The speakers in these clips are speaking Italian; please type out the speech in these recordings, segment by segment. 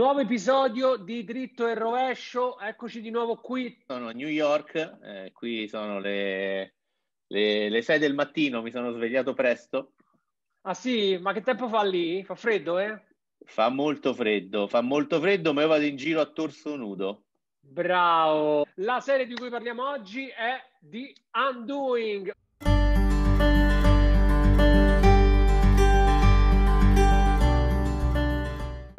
Nuovo episodio di Dritto e Rovescio, eccoci di nuovo qui. Sono a New York, eh, qui sono le, le, le, 6 del mattino, mi sono svegliato presto. Ah sì, ma che tempo fa lì? Fa freddo, eh? Fa molto freddo, fa molto freddo, ma io vado in giro a torso nudo. Bravo! La serie di cui parliamo oggi è di Undoing.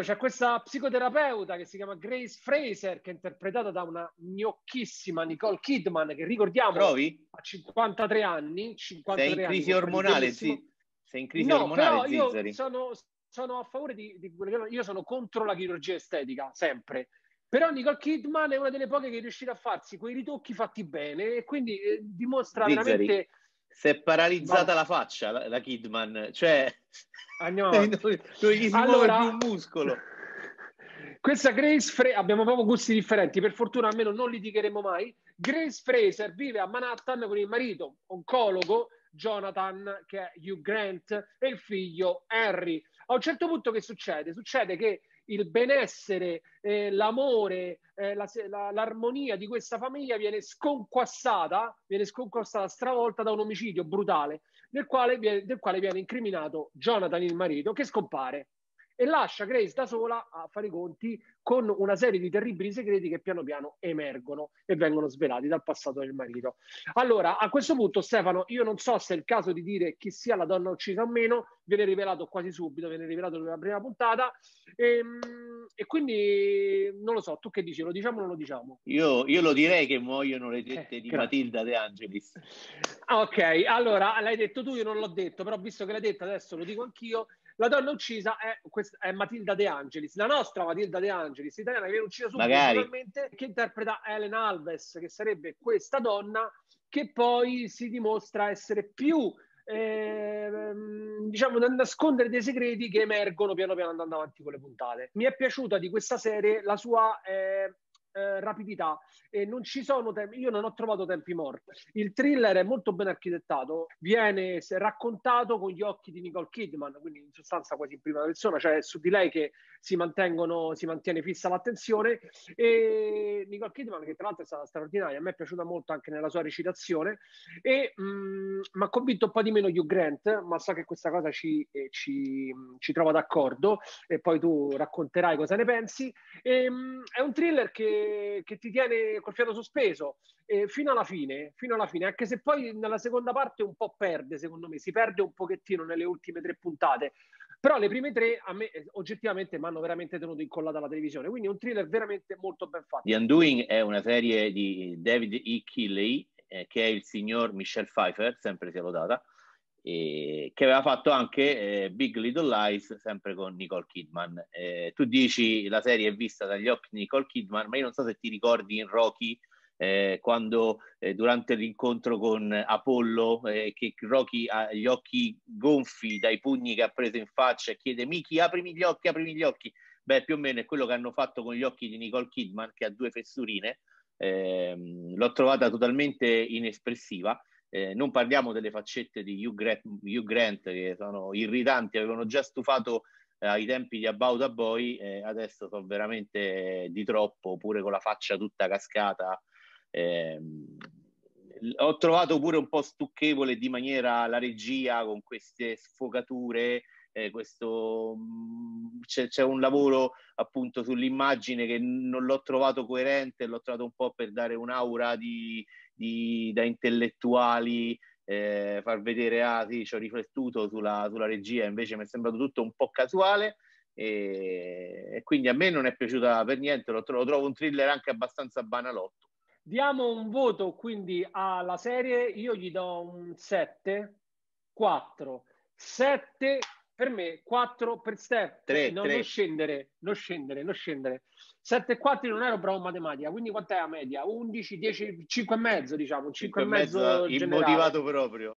c'è questa psicoterapeuta che si chiama Grace Fraser, che è interpretata da una gnocchissima Nicole Kidman, che ricordiamo Provi? ha 53 anni. 53 Sei in anni, crisi ormonale, sì. Sei in crisi no, ormonale, però io sono, sono, a favore di, di quello che io sono contro la chirurgia estetica, sempre. Però Nicole Kidman è una delle poche che è riuscita a farsi quei ritocchi fatti bene e quindi eh, dimostra Zizzari. veramente si è paralizzata Va. la faccia la, la, Kidman, cioè Andiamo eh, avanti. Non, gli si allora, muove più un muscolo. Questa Grace Fraser, abbiamo proprio gusti differenti, per fortuna almeno non litigheremo mai. Grace Fraser vive a Manhattan con il marito oncologo Jonathan, che è Hugh Grant, e il figlio Henry. A un certo punto che succede? Succede che il benessere, eh, l'amore, eh, la, la, l'armonia di questa famiglia viene sconquassata, viene sconquassata, stravolta da un omicidio brutale, nel quale viene, del quale viene incriminato Jonathan, il marito, che scompare e lascia Grace da sola a fare i conti con una serie di terribili segreti che piano piano emergono e vengono svelati dal passato del marito. Allora, a questo punto, Stefano, io non so se è il caso di dire chi sia la donna uccisa o meno, viene rivelato quasi subito, viene rivelato nella prima puntata, e, ehm, e, quindi non lo so, tu che dici, lo diciamo o non lo diciamo? Io, io lo direi che muoiono le tette eh, di grazie. Matilda De Angelis. Ah, ok, allora l'hai detto tu, io non l'ho detto, però visto che l'hai detto adesso lo dico anch'io, la donna uccisa è, questa, è, Matilda De Angelis, la nostra Matilda De Angelis, italiana, che viene uccisa subito che interpreta Helen Alves, che sarebbe questa donna che poi si dimostra essere più eh, diciamo nascondere dei segreti che emergono piano piano andando avanti con le puntate. Mi è piaciuta di questa serie la sua eh, eh, rapidità e non ci sono tempi, io non ho trovato tempi morti. Il thriller è molto ben architettato, viene raccontato con gli occhi di Nicole Kidman, quindi in sostanza quasi in prima persona, cioè è su di lei che si, mantengono, si mantiene fissa l'attenzione e Nicole Kidman che tra l'altro è stata straordinaria, a me è piaciuta molto anche nella sua recitazione e mi mm, ha convinto un po' di meno Hugh Grant, ma so che questa cosa ci, eh, ci, ci trova d'accordo e poi tu racconterai cosa ne pensi. E, mh, mm, è un thriller che che ti tiene col fiato sospeso eh, fino, alla fine, fino alla fine, anche se poi nella seconda parte un po' perde, secondo me, si perde un pochettino nelle ultime tre puntate. Però le prime tre a me eh, oggettivamente mi hanno veramente tenuto incollata la televisione, quindi è un thriller veramente molto ben fatto. The Undoing è una serie di David E. Keeley, eh, che è il signor Michelle Pfeiffer, sempre sia lodata, e che aveva fatto anche eh, Big Little Lies, sempre con Nicole Kidman. Eh, tu dici la serie è vista dagli occhi di Nicole Kidman, ma io non so se ti ricordi in Rocky. Eh, quando eh, durante l'incontro con Apollo, eh, che Rocky ha gli occhi gonfi dai pugni che ha preso in faccia e chiede: Miki, aprimi gli occhi, aprimi gli occhi. Beh, più o meno è quello che hanno fatto con gli occhi di Nicole Kidman, che ha due fessurine. Ehm, l'ho trovata totalmente inespressiva eh, non parliamo delle faccette di Hugh Grant, Hugh Grant che sono irritanti, avevano già stufato eh, ai tempi di About a Boy, eh, adesso sono veramente di troppo, pure con la faccia tutta cascata. Ehm, ho trovato pure un po' stucchevole di maniera la regia con queste sfocature eh, questo, mm, c'è, c'è, un lavoro appunto sull'immagine che non l'ho trovato coerente, l'ho trovato un po' per dare un'aura di, di, da intellettuali, eh, far vedere, ah sì, ci ho riflettuto sulla, sulla regia, invece mi è sembrato tutto un po' casuale e, quindi a me non è piaciuta per niente, lo, tro- lo, trovo un thriller anche abbastanza banalotto. Diamo un voto quindi alla serie, io gli do un 7, 4, 7 per me 4 per step 3, non, 3. non scendere non scendere non scendere 7 e 4 non ero bravo in matematica quindi quant'è la media 11 10 5 e mezzo diciamo 5, 5 e mezzo, mezzo immotivato proprio